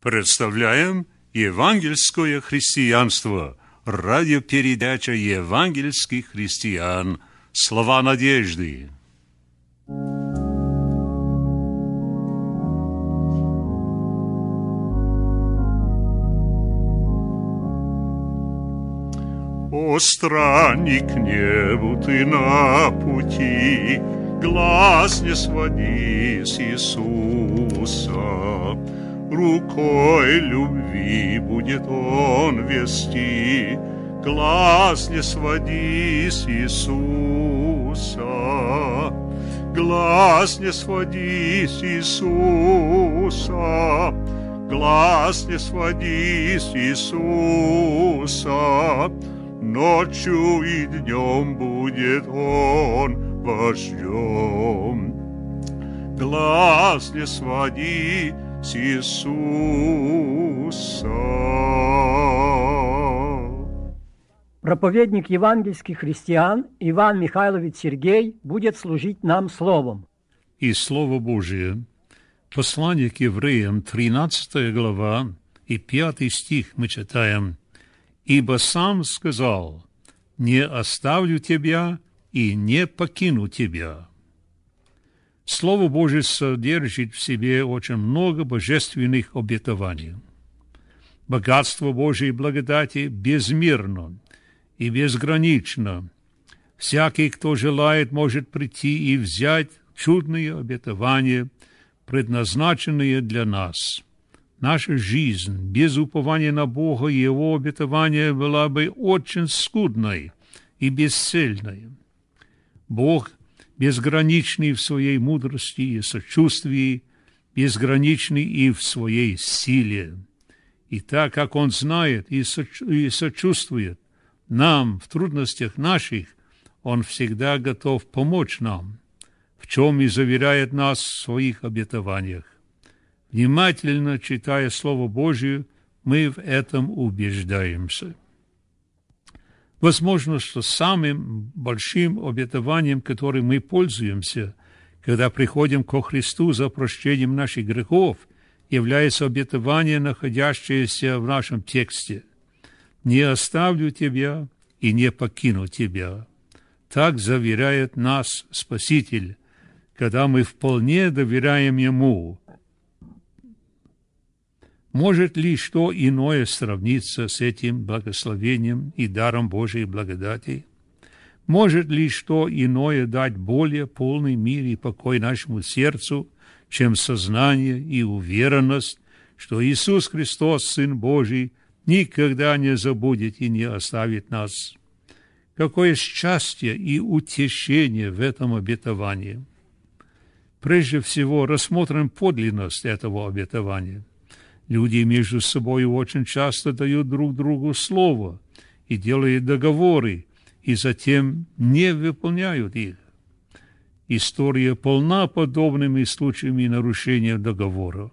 представляем евангельское христианство, радиопередача евангельских христиан «Слова надежды». О, странник небу ты на пути, Глаз не своди с Иисуса, Рукой любви будет он вести, Глаз не своди с Иисуса, Глаз не своди с Иисуса, Глаз не своди с Иисуса, Ночью и днем будет он вождем. Глаз не своди с Иисусом. Проповедник евангельских христиан Иван Михайлович Сергей будет служить нам словом. И Слово Божие. Послание к евреям, 13 глава и 5 стих мы читаем. «Ибо сам сказал, не оставлю тебя и не покину тебя». Слово Божие содержит в себе очень много божественных обетований. Богатство Божьей благодати безмерно и безгранично. Всякий, кто желает, может прийти и взять чудные обетования, предназначенные для нас. Наша жизнь без упования на Бога и Его обетования была бы очень скудной и бесцельной. Бог – безграничный в своей мудрости и сочувствии, безграничный и в своей силе. И так как Он знает и сочувствует нам в трудностях наших, Он всегда готов помочь нам, в чем и заверяет нас в своих обетованиях. Внимательно читая Слово Божие, мы в этом убеждаемся. Возможно, что самым большим обетованием, которым мы пользуемся, когда приходим ко Христу за прощением наших грехов, является обетование, находящееся в нашем тексте. «Не оставлю тебя и не покину тебя». Так заверяет нас Спаситель, когда мы вполне доверяем Ему, может ли что иное сравниться с этим благословением и даром Божьей благодати? Может ли что иное дать более полный мир и покой нашему сердцу, чем сознание и уверенность, что Иисус Христос, Сын Божий, никогда не забудет и не оставит нас? Какое счастье и утешение в этом обетовании! Прежде всего, рассмотрим подлинность этого обетования. Люди между собой очень часто дают друг другу слово и делают договоры, и затем не выполняют их. История полна подобными случаями нарушения договора.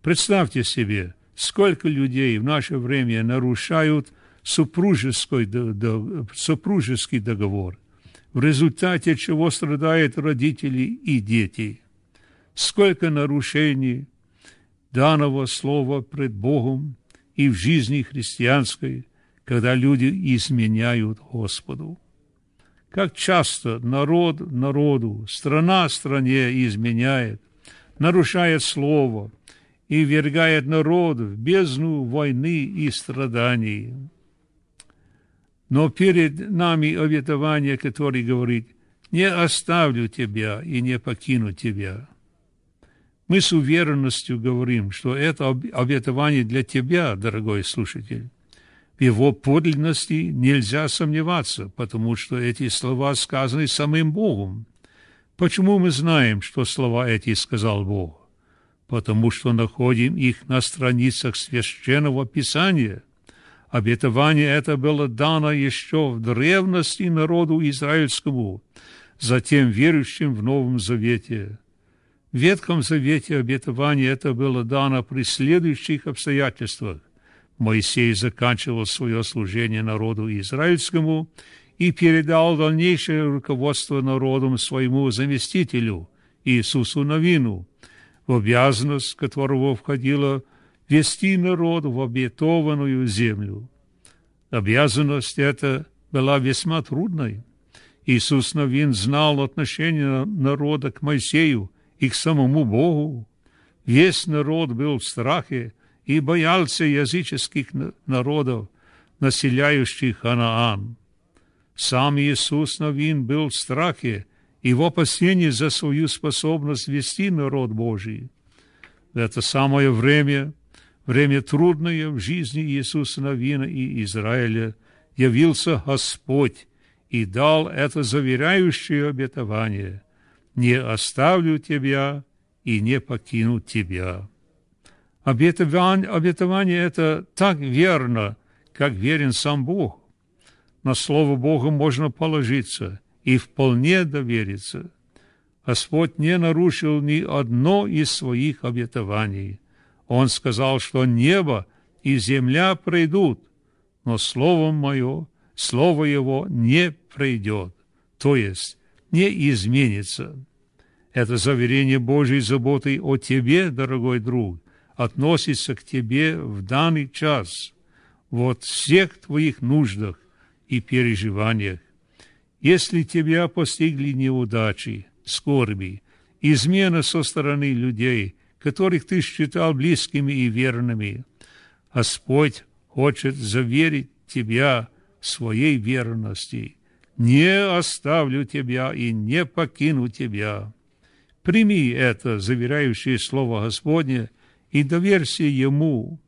Представьте себе, сколько людей в наше время нарушают супружеский, супружеский договор, в результате чего страдают родители и дети. Сколько нарушений, данного слова пред Богом и в жизни христианской, когда люди изменяют Господу. Как часто народ народу, страна стране изменяет, нарушает слово и вергает народ в бездну войны и страданий. Но перед нами обетование, которое говорит, «Не оставлю тебя и не покину тебя». Мы с уверенностью говорим, что это обетование для тебя, дорогой слушатель. В его подлинности нельзя сомневаться, потому что эти слова сказаны самим Богом. Почему мы знаем, что слова эти сказал Бог? Потому что находим их на страницах Священного Писания. Обетование это было дано еще в древности народу израильскому, затем верующим в Новом Завете. Ветхом Завете обетование это было дано при следующих обстоятельствах. Моисей заканчивал свое служение народу израильскому и передал дальнейшее руководство народом своему заместителю Иисусу Новину, в обязанность которого входило вести народ в обетованную землю. Обязанность эта была весьма трудной. Иисус Новин знал отношение народа к Моисею и к самому Богу. Весь народ был в страхе и боялся языческих народов, населяющих Ханаан. Сам Иисус Новин был в страхе и в опасении за свою способность вести народ Божий. В это самое время, время трудное в жизни Иисуса Новина и Израиля, явился Господь и дал это заверяющее обетование – не оставлю тебя и не покину тебя». Обетование, обетование это так верно, как верен сам Бог. На Слово Бога можно положиться и вполне довериться. Господь не нарушил ни одно из своих обетований. Он сказал, что небо и земля пройдут, но слово мое, слово его не пройдет. То есть не изменится. Это заверение Божьей заботой о тебе, дорогой друг, относится к тебе в данный час, вот всех твоих нуждах и переживаниях. Если тебя постигли неудачи, скорби, измена со стороны людей, которых ты считал близкими и верными, Господь хочет заверить тебя своей верности – не оставлю тебя и не покину тебя. Прими это заверяющее слово Господне и доверься Ему.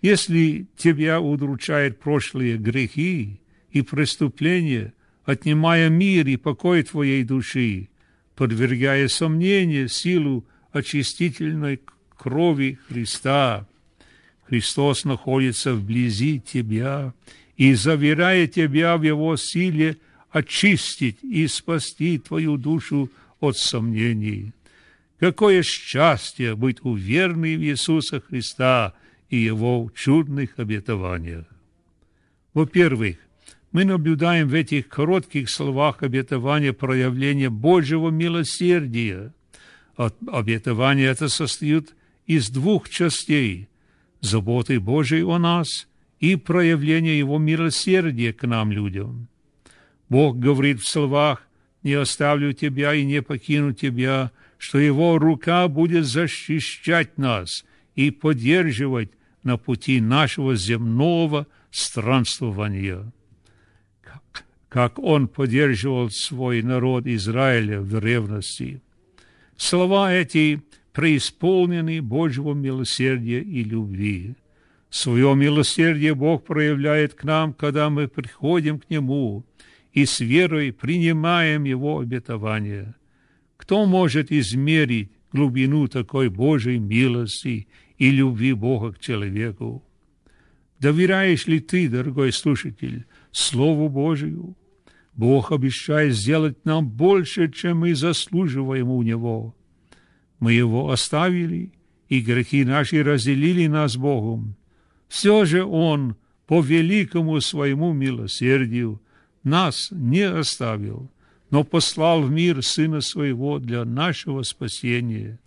Если тебя удручают прошлые грехи и преступления, отнимая мир и покой твоей души, подвергая сомнение силу очистительной крови Христа, Христос находится вблизи тебя и, заверяя тебя в его силе, очистить и спасти твою душу от сомнений. Какое счастье быть уверенным в Иисуса Христа и его чудных обетованиях! Во-первых, мы наблюдаем в этих коротких словах обетования проявление Божьего милосердия. Обетование это состоит из двух частей – заботы Божьей о нас и проявление Его милосердия к нам, людям. Бог говорит в словах «Не оставлю тебя и не покину тебя», что Его рука будет защищать нас и поддерживать на пути нашего земного странствования. Как, Он поддерживал свой народ Израиля в ревности. Слова эти преисполнены Божьего милосердия и любви. Свое милосердие Бог проявляет к нам, когда мы приходим к Нему и с верой принимаем Его обетование. Кто может измерить глубину такой Божьей милости и любви Бога к человеку? Доверяешь ли ты, дорогой слушатель, Слову Божию? Бог обещает сделать нам больше, чем мы заслуживаем у Него. Мы Его оставили, и грехи наши разделили нас Богом все же Он по великому своему милосердию нас не оставил, но послал в мир Сына Своего для нашего спасения.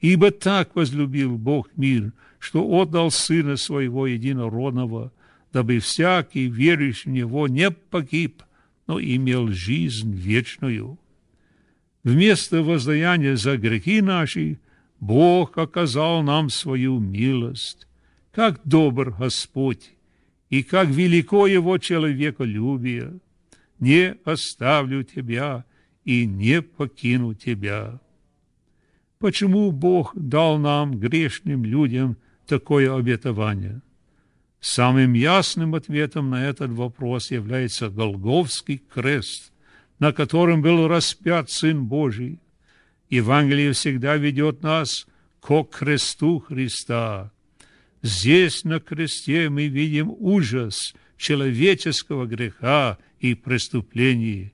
Ибо так возлюбил Бог мир, что отдал Сына Своего Единородного, дабы всякий, верующий в Него, не погиб, но имел жизнь вечную. Вместо воздаяния за грехи наши Бог оказал нам свою милость, как добр Господь, и как велико его человеколюбие! Не оставлю тебя и не покину тебя. Почему Бог дал нам, грешным людям, такое обетование? Самым ясным ответом на этот вопрос является Голговский крест, на котором был распят Сын Божий. Евангелие всегда ведет нас к кресту Христа, Здесь на кресте мы видим ужас человеческого греха и преступлений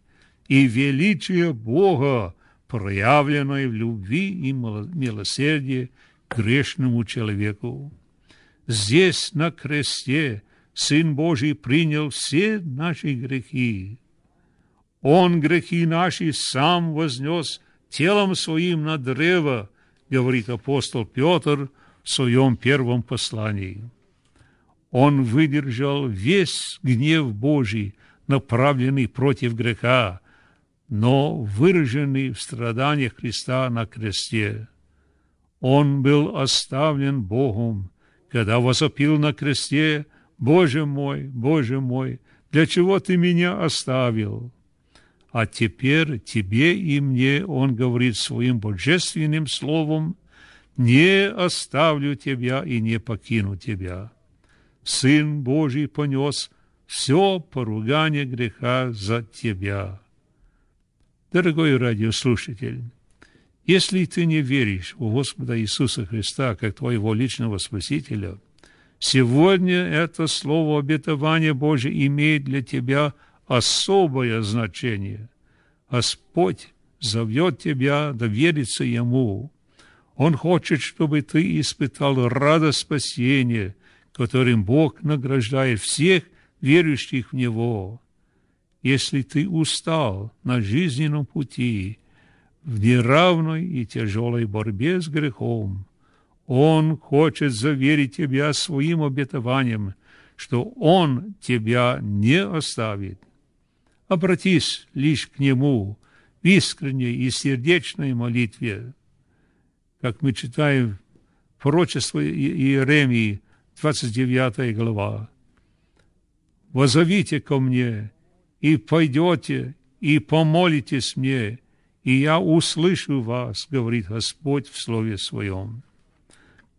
и величие Бога, проявленное в любви и милосердии к грешному человеку. Здесь, на кресте, Сын Божий принял все наши грехи. Он грехи наши сам вознес телом своим на древо, говорит апостол Петр в своем первом послании. Он выдержал весь гнев Божий, направленный против греха, но выраженный в страданиях Христа на кресте. Он был оставлен Богом, когда возопил на кресте «Боже мой, Боже мой, для чего ты меня оставил?» А теперь тебе и мне он говорит своим божественным словом не оставлю тебя и не покину тебя. Сын Божий понес все поругание греха за тебя. Дорогой радиослушатель, если ты не веришь в Господа Иисуса Христа как твоего личного Спасителя, сегодня это слово обетования Божие имеет для тебя особое значение. Господь зовет тебя довериться Ему, он хочет, чтобы ты испытал радость спасения, которым Бог награждает всех, верующих в Него. Если ты устал на жизненном пути, в неравной и тяжелой борьбе с грехом, Он хочет заверить тебя своим обетованием, что Он тебя не оставит. Обратись лишь к Нему в искренней и сердечной молитве как мы читаем пророчество Иеремии, 29 глава. «Возовите ко мне, и пойдете, и помолитесь мне, и я услышу вас, говорит Господь в Слове Своем».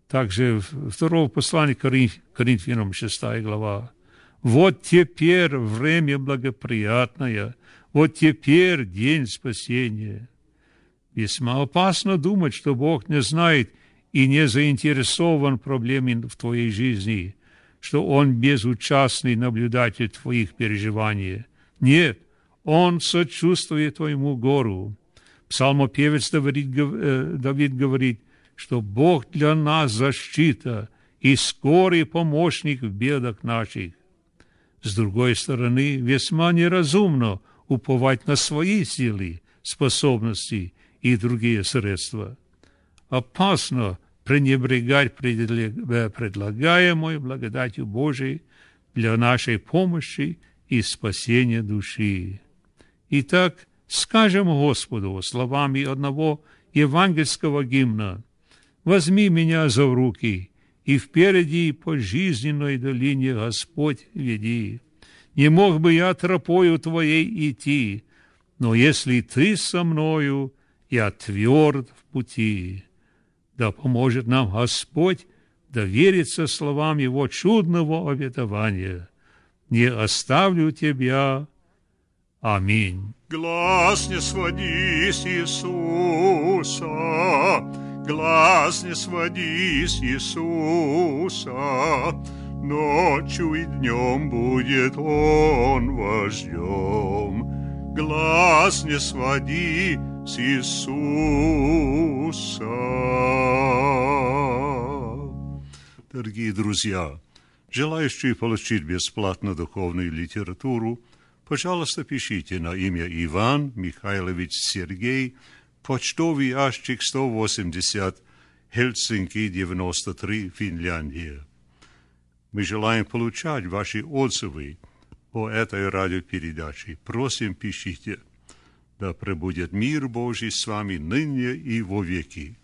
Также второго послания Коринфянам, 6 глава. «Вот теперь время благоприятное, вот теперь день спасения». Весьма опасно думать, что Бог не знает и не заинтересован проблемами в твоей жизни, что Он безучастный наблюдатель твоих переживаний. Нет, Он сочувствует твоему гору. Псалмопевец Давид, э, Давид говорит, что Бог для нас защита и скорый помощник в бедах наших. С другой стороны, весьма неразумно уповать на свои силы, способности и другие средства. Опасно пренебрегать э, предлагаемой благодатью Божией для нашей помощи и спасения души. Итак, скажем Господу словами одного евангельского гимна «Возьми меня за руки, и впереди по жизненной долине Господь веди. Не мог бы я тропою Твоей идти, но если Ты со мною, я тверд в пути. Да поможет нам Господь довериться словам Его чудного обетования. Не оставлю тебя. Аминь. Глаз не своди с Иисуса, глаз не своди с Иисуса, Ночью и днем будет он вождем. Глаз не своди с Иисусом. Дорогие друзья, желающие получить бесплатную духовную литературу, пожалуйста, пишите на имя Иван Михайлович Сергей, почтовый ящик 180, Хельсинки, 93, Финляндия. Мы желаем получать ваши отзывы по этой радиопередаче. Просим, пишите да пребудет мир Божий с вами ныне и во веки.